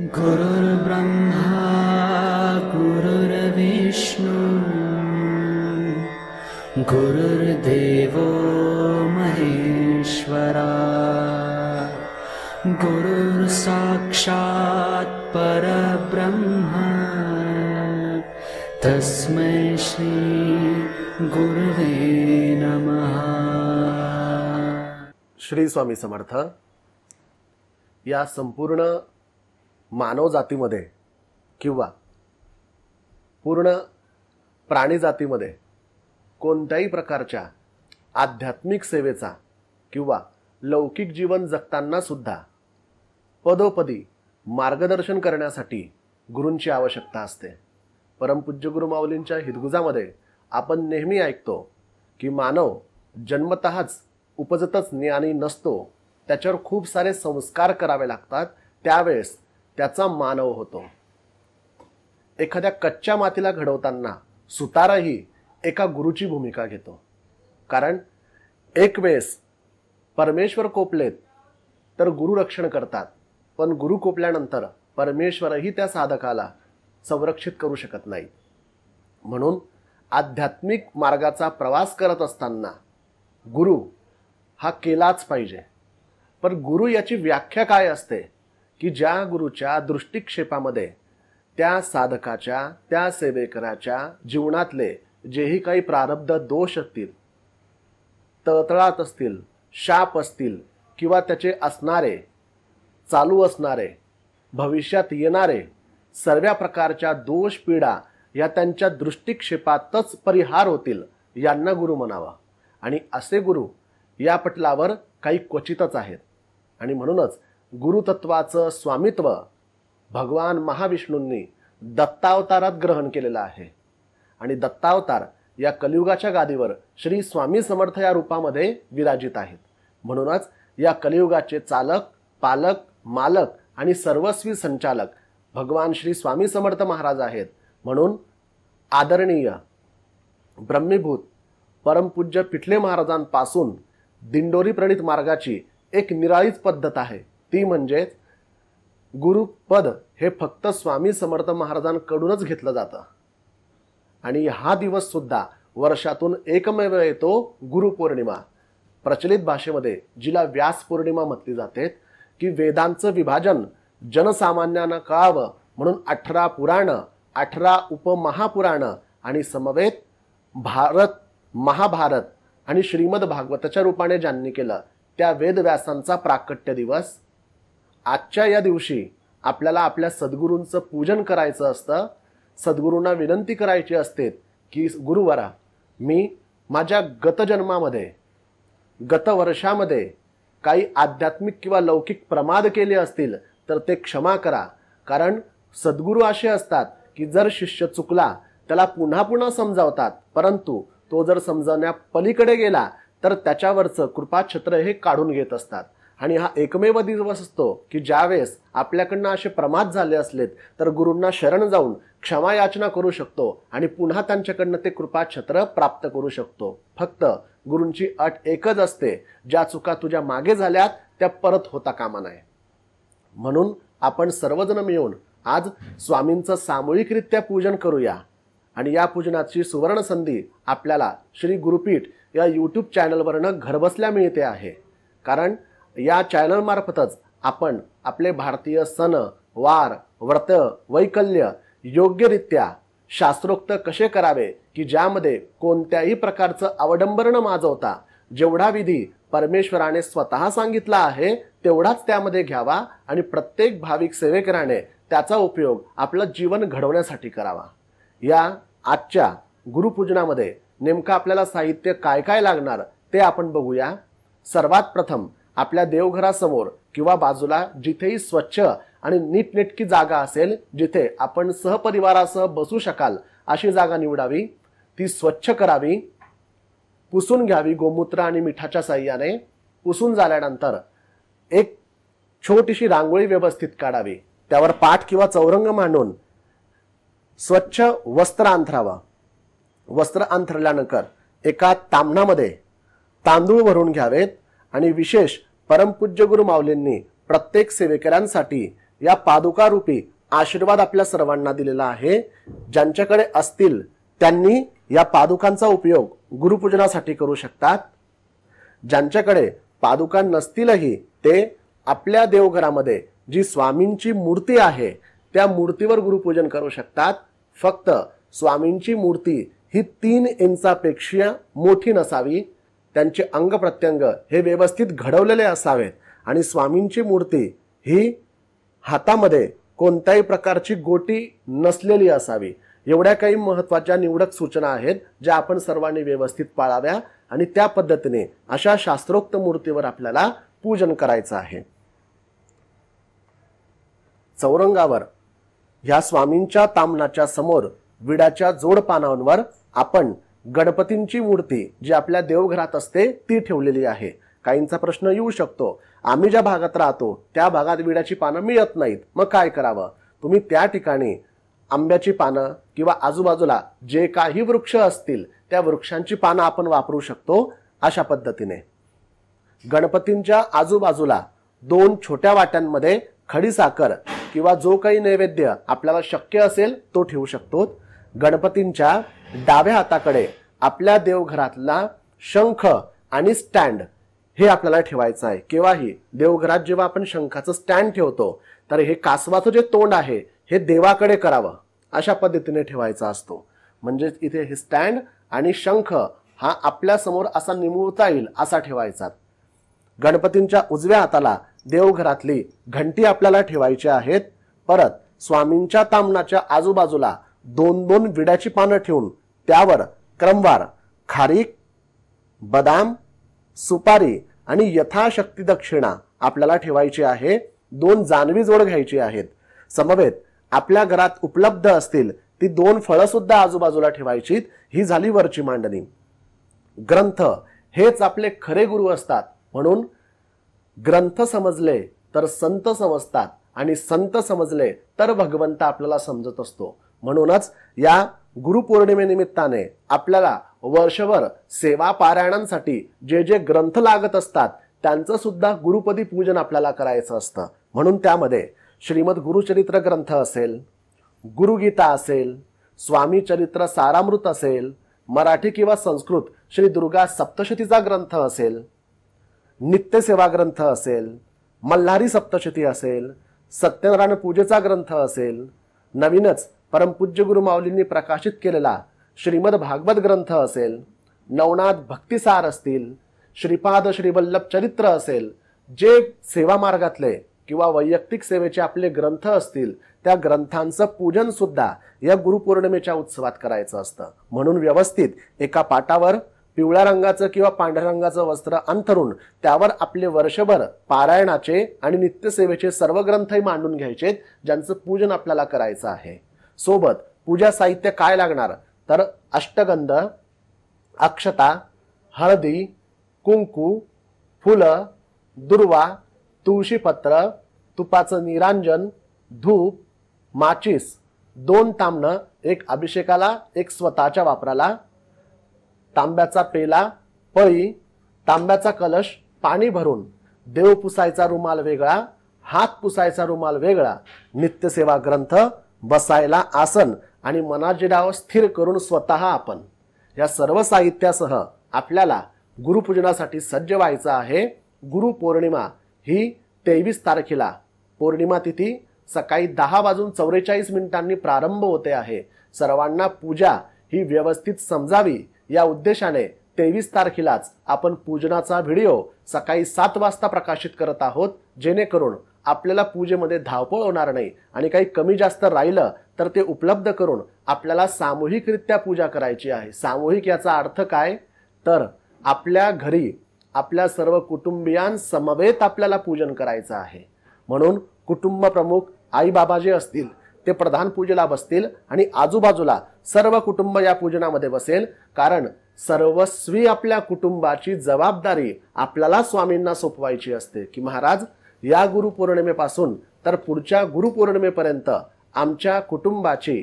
गुरुर्ब्रह्मा गुरुर्विष्णु गुरुर्देव महेश्वरा गुरुर्साक्षात् परब्रह्मा तस्मै श्री गुरुवे नमः श्री स्वामी समर्थ या संपूर्ण मानवजातीमध्ये किंवा पूर्ण प्राणीजातीमध्ये कोणत्याही प्रकारच्या आध्यात्मिक सेवेचा किंवा लौकिक जीवन जगताना सुद्धा पदोपदी मार्गदर्शन करण्यासाठी गुरूंची आवश्यकता असते परमपूज्य गुरुमाऊलींच्या हितगुजामध्ये आपण नेहमी ऐकतो की मानव जन्मतःच उपजतच ज्ञानी नसतो त्याच्यावर खूप सारे संस्कार करावे लागतात त्यावेळेस त्याचा मानव होतो एखाद्या कच्च्या मातीला घडवताना सुताराही एका गुरुची भूमिका घेतो कारण एक वेळेस परमेश्वर कोपलेत तर गुरु रक्षण करतात पण गुरु कोपल्यानंतर परमेश्वरही त्या साधकाला संरक्षित करू शकत नाही म्हणून आध्यात्मिक मार्गाचा प्रवास करत असताना गुरु हा केलाच पाहिजे पण गुरु याची व्याख्या काय असते की ज्या गुरुच्या दृष्टिक्षेपामध्ये त्या साधकाच्या त्या सेवेकराच्या जीवनातले जेही काही प्रारब्ध दोष असतील तळतळात असतील शाप असतील किंवा त्याचे असणारे चालू असणारे भविष्यात येणारे सर्व प्रकारच्या दोष पीडा या त्यांच्या दृष्टिक्षेपातच परिहार होतील यांना गुरु म्हणावा आणि असे गुरु या पटलावर काही क्वचितच आहेत आणि म्हणूनच गुरुतत्वाचं स्वामित्व भगवान महाविष्णूंनी दत्तावतारात ग्रहण केलेलं आहे आणि दत्तावतार या कलियुगाच्या गादीवर श्री स्वामी समर्थ या रूपामध्ये विराजित आहेत म्हणूनच या कलियुगाचे चालक पालक मालक आणि सर्वस्वी संचालक भगवान श्री स्वामी समर्थ महाराज आहेत म्हणून आदरणीय ब्रह्मीभूत परमपूज्य पिठले महाराजांपासून दिंडोरी प्रणित मार्गाची एक निराळीच पद्धत आहे ती म्हणजेच गुरुपद हे फक्त स्वामी समर्थ महाराजांकडूनच घेतलं जातं आणि हा दिवस सुद्धा वर्षातून एकमेव येतो गुरुपौर्णिमा प्रचलित भाषेमध्ये जिला व्यास पौर्णिमा म्हटली जाते की वेदांचं विभाजन जनसामान्यांना कळावं म्हणून अठरा पुराण अठरा उपमहापुराण आणि समवेत भारत महाभारत आणि श्रीमद भागवताच्या रूपाने ज्यांनी केलं त्या वेदव्यासांचा प्राकट्य दिवस आजच्या या दिवशी आपल्याला आपल्या सद्गुरूंचं पूजन करायचं असतं सद्गुरूंना विनंती करायची असते की गुरुवारा मी माझ्या गतजन्मामध्ये गतवर्षामध्ये काही आध्यात्मिक किंवा लौकिक प्रमाद केले असतील तर ते क्षमा करा कारण सद्गुरू असे असतात की जर शिष्य चुकला त्याला पुन्हा पुन्हा समजावतात परंतु तो जर समजावण्या पलीकडे गेला तर त्याच्यावरचं कृपाछत्र हे काढून घेत असतात आणि हा एकमेव दिवस असतो की ज्यावेळेस आपल्याकडनं असे प्रमाद झाले असलेत तर गुरूंना शरण जाऊन क्षमा याचना करू शकतो आणि पुन्हा त्यांच्याकडनं ते कृपा छत्र प्राप्त करू शकतो फक्त गुरूंची अट एकच असते ज्या चुका तुझ्या मागे झाल्यात त्या परत होता कामा नये म्हणून आपण सर्वजण मिळून आज स्वामींचं सामूहिकरित्या पूजन करूया आणि या पूजनाची सुवर्ण संधी आपल्याला श्री गुरुपीठ या यूट्यूब चॅनलवरनं घरबसल्या मिळते आहे कारण या चॅनलमार्फतच आपण आपले भारतीय सण वार व्रत वैकल्य योग्यरित्या शास्त्रोक्त कसे करावे की ज्यामध्ये कोणत्याही प्रकारचं अवडंबर न माजवता जेवढा विधी परमेश्वराने स्वतः सांगितला आहे तेवढाच त्यामध्ये घ्यावा आणि प्रत्येक भाविक सेवेकराने त्याचा उपयोग आपलं जीवन घडवण्यासाठी करावा या आजच्या गुरुपूजनामध्ये नेमकं आपल्याला साहित्य काय काय लागणार ते आपण बघूया सर्वात प्रथम आपल्या देवघरासमोर किंवा बाजूला जिथेही स्वच्छ आणि नीटनेटकी जागा असेल जिथे आपण सहपरिवारासह बसू शकाल अशी जागा निवडावी ती स्वच्छ करावी पुसून घ्यावी गोमूत्र आणि मिठाच्या साह्याने पुसून झाल्यानंतर एक छोटीशी रांगोळी व्यवस्थित काढावी त्यावर पाठ किंवा चौरंग मांडून स्वच्छ वस्त्र अंथरावं वस्त्र अंथरल्यानंतर एका तांबणामध्ये तांदूळ भरून घ्यावेत आणि विशेष परमपूज्य गुरु माऊलींनी प्रत्येक सेवेकऱ्यांसाठी या पादुकारूपी आशीर्वाद आपल्या सर्वांना दिलेला आहे ज्यांच्याकडे असतील त्यांनी या पादुकांचा उपयोग गुरुपूजनासाठी करू शकतात ज्यांच्याकडे पादुका नसतीलही ते आपल्या देवघरामध्ये जी स्वामींची मूर्ती आहे त्या मूर्तीवर गुरुपूजन करू शकतात फक्त स्वामींची मूर्ती ही तीन इंचापेक्षा मोठी नसावी त्यांचे अंग प्रत्यंग हे व्यवस्थित घडवलेले असावेत आणि स्वामींची मूर्ती ही हातामध्ये कोणत्याही प्रकारची गोटी नसलेली असावी एवढ्या काही महत्त्वाच्या निवडक सूचना आहेत ज्या आपण सर्वांनी व्यवस्थित पाळाव्या आणि त्या पद्धतीने अशा शास्त्रोक्त मूर्तीवर आपल्याला पूजन करायचं आहे चौरंगावर ह्या स्वामींच्या तामनाच्या समोर विडाच्या जोड आपण गणपतींची मूर्ती जी आपल्या देवघरात असते ती ठेवलेली आहे काहींचा प्रश्न येऊ शकतो आम्ही ज्या भागात राहतो त्या भागात विड्याची पानं मिळत नाहीत मग काय करावं तुम्ही त्या ठिकाणी आंब्याची पानं किंवा आजूबाजूला जे काही वृक्ष असतील त्या वृक्षांची पानं आपण वापरू शकतो अशा पद्धतीने गणपतींच्या आजूबाजूला दोन छोट्या वाट्यांमध्ये साखर किंवा जो काही नैवेद्य आपल्याला शक्य असेल तो ठेवू शकतो गणपतींच्या डाव्या हाताकडे आपल्या देवघरातला शंख आणि स्टँड हे आपल्याला ठेवायचं आहे केव्हाही देवघरात जेव्हा आपण शंखाचं स्टँड ठेवतो तर हे कासवाचं जे तोंड आहे हे देवाकडे करावं अशा पद्धतीने ठेवायचा असतो म्हणजेच इथे हे स्टँड आणि शंख हा आपल्या समोर असा निमुळता येईल असा ठेवायचा गणपतींच्या उजव्या हाताला देवघरातली घंटी आपल्याला ठेवायची आहेत परत स्वामींच्या तामणाच्या आजूबाजूला दोन दोन विड्याची पानं ठेवून त्यावर क्रमवार खारीक बदाम सुपारी आणि यथाशक्ती दक्षिणा आपल्याला ठेवायची आहे दोन जानवी जोड घ्यायची आहेत समवेत आपल्या घरात उपलब्ध असतील ती दोन फळं सुद्धा आजूबाजूला ठेवायची ही झाली वरची मांडणी ग्रंथ हेच आपले खरे गुरु असतात म्हणून ग्रंथ समजले तर संत समजतात आणि संत समजले तर भगवंत आपल्याला समजत असतो म्हणूनच या गुरुपौर्णिमेनिमित्ताने आपल्याला वर्षभर सेवा पारायणांसाठी जे जे ग्रंथ लागत असतात त्यांचं सुद्धा गुरुपदी पूजन आपल्याला करायचं असतं म्हणून त्यामध्ये श्रीमद गुरुचरित्र ग्रंथ असेल गुरुगीता असेल स्वामी चरित्र सारामृत असेल मराठी किंवा संस्कृत श्री दुर्गा सप्तशतीचा ग्रंथ असेल नित्यसेवा ग्रंथ असेल मल्हारी सप्तशती असेल सत्यनारायण पूजेचा ग्रंथ असेल नवीनच परमपूज्य गुरु माऊलींनी प्रकाशित केलेला श्रीमद भागवत ग्रंथ असेल नवनाथ भक्तिसार असतील श्रीपाद श्रीवल्लभ चरित्र असेल जे सेवा मार्गातले किंवा वैयक्तिक सेवेचे आपले ग्रंथ असतील त्या ग्रंथांचं पूजन सुद्धा या गुरुपौर्णिमेच्या उत्सवात करायचं असतं म्हणून व्यवस्थित एका पाटावर पिवळ्या रंगाचं किंवा पांढऱ्या रंगाचं वस्त्र अंथरून त्यावर आपले वर्षभर पारायणाचे आणि नित्यसेवेचे सर्व ग्रंथही मांडून घ्यायचे ज्यांचं पूजन आपल्याला करायचं आहे सोबत पूजा साहित्य काय लागणार तर अष्टगंध अक्षता हळदी कुंकू फुलं दुर्वा तुळशीपत्र तुपाचं निरांजन धूप माचीस दोन तांबणं एक अभिषेकाला एक स्वतःच्या वापराला तांब्याचा पेला पळी तांब्याचा कलश पाणी भरून देव पुसायचा रुमाल वेगळा हात पुसायचा रुमाल वेगळा नित्यसेवा ग्रंथ बसायला आसन आणि मनाचे स्थिर करून स्वतः आपण या सर्व साहित्यासह आपल्याला गुरुपूजनासाठी सज्ज व्हायचं आहे गुरुपौर्णिमा ही तेवीस तारखेला पौर्णिमा तिथी सकाळी दहा वाजून चौवेचाळीस मिनिटांनी प्रारंभ होते आहे सर्वांना पूजा ही व्यवस्थित समजावी या उद्देशाने तेवीस तारखेलाच आपण पूजनाचा व्हिडिओ सकाळी सात वाजता प्रकाशित करत आहोत जेणेकरून आपल्याला पूजेमध्ये धावपळ होणार नाही आणि काही कमी जास्त राहिलं तर ते उपलब्ध करून आपल्याला सामूहिकरित्या पूजा करायची आहे सामूहिक याचा अर्थ काय तर आपल्या घरी आपल्या सर्व कुटुंबियांसमवेत आपल्याला पूजन करायचं आहे म्हणून कुटुंब प्रमुख आई बाबा जे असतील ते प्रधान पूजेला बसतील आणि आजूबाजूला सर्व कुटुंब या पूजनामध्ये बसेल कारण सर्वस्वी आपल्या कुटुंबाची जबाबदारी आपल्याला स्वामींना सोपवायची असते की महाराज या गुरुपौर्णिमेपासून तर पुढच्या गुरुपौर्णिमेपर्यंत आमच्या कुटुंबाची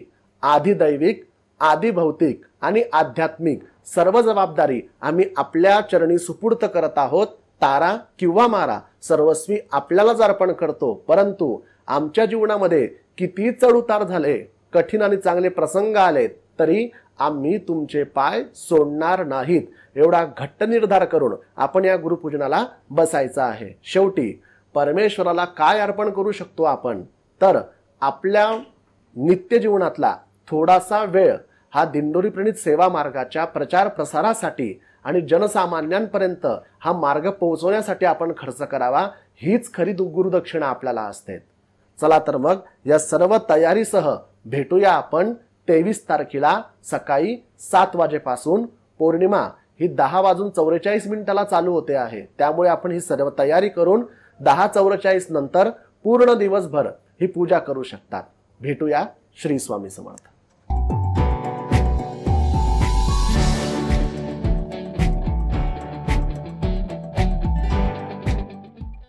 आधिदैविक आदिभौतिक आणि आध्यात्मिक सर्व जबाबदारी आम्ही आपल्या चरणी सुपूर्त करत आहोत तारा किंवा मारा सर्वस्वी आपल्यालाच अर्पण करतो परंतु आमच्या जीवनामध्ये किती चढउतार झाले कठीण आणि चांगले प्रसंग आले तरी आम्ही तुमचे पाय सोडणार नाहीत एवढा घट्ट निर्धार करून आपण या गुरुपूजनाला बसायचा आहे शेवटी परमेश्वराला काय अर्पण करू शकतो आपण तर आपल्या नित्यजीवनातला थोडासा वेळ हा दिंडोरी सेवा मार्गाच्या प्रचार प्रसारासाठी आणि जनसामान्यांपर्यंत हा मार्ग पोहोचवण्यासाठी आपण खर्च करावा हीच खरी गुरुदक्षिणा आपल्याला असते चला तर मग या सर्व तयारीसह भेटूया आपण तेवीस तारखेला सकाळी सात वाजेपासून पौर्णिमा ही दहा वाजून चौवेचाळीस मिनिटाला चालू होते आहे त्यामुळे आपण ही सर्व तयारी करून दहा चौवेचाळीस नंतर पूर्ण दिवसभर ही पूजा करू शकतात भेटूया श्री स्वामी समर्थ